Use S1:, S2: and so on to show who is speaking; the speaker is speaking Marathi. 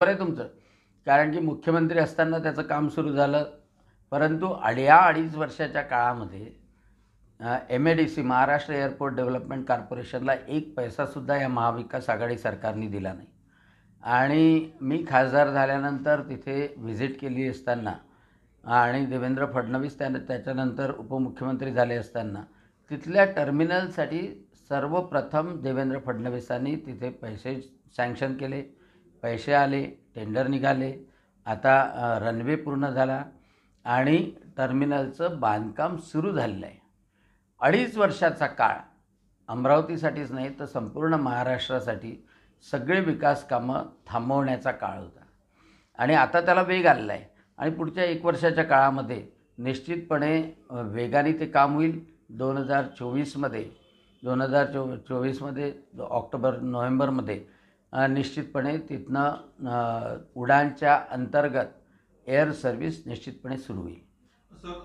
S1: बरं आहे तुमचं कारण की मुख्यमंत्री असताना त्याचं काम सुरू झालं परंतु अड्या अडीच वर्षाच्या काळामध्ये M A D C Maharashtra airport development कॉर्पोरेशनला एक पैसासुद्धा या महाविकास आघाडी सरकारने दिला नाही आणि मी खासदार झाल्यानंतर तिथे व्हिजिट केली असताना आणि देवेंद्र फडणवीस त्यानं त्याच्यानंतर उपमुख्यमंत्री झाले असताना तिथल्या टर्मिनलसाठी सर्वप्रथम देवेंद्र फडणवीसांनी तिथे पैसे सँक्शन केले पैसे आले टेंडर निघाले आता रनवे पूर्ण झाला आणि टर्मिनलचं बांधकाम सुरू झालेलं आहे अडीच वर्षाचा काळ अमरावतीसाठीच नाही तर संपूर्ण महाराष्ट्रासाठी सगळे विकास कामं थांबवण्याचा काळ होता आणि आता त्याला वेग आलेला आहे आणि पुढच्या एक वर्षाच्या काळामध्ये निश्चितपणे वेगाने ते काम होईल दोन हजार चोवीसमध्ये दोन हजार चो चोवीसमध्ये ऑक्टोबर नोव्हेंबरमध्ये निश्चितपणे तिथनं उडानच्या अंतर्गत एअर सर्व्हिस निश्चितपणे सुरू होईल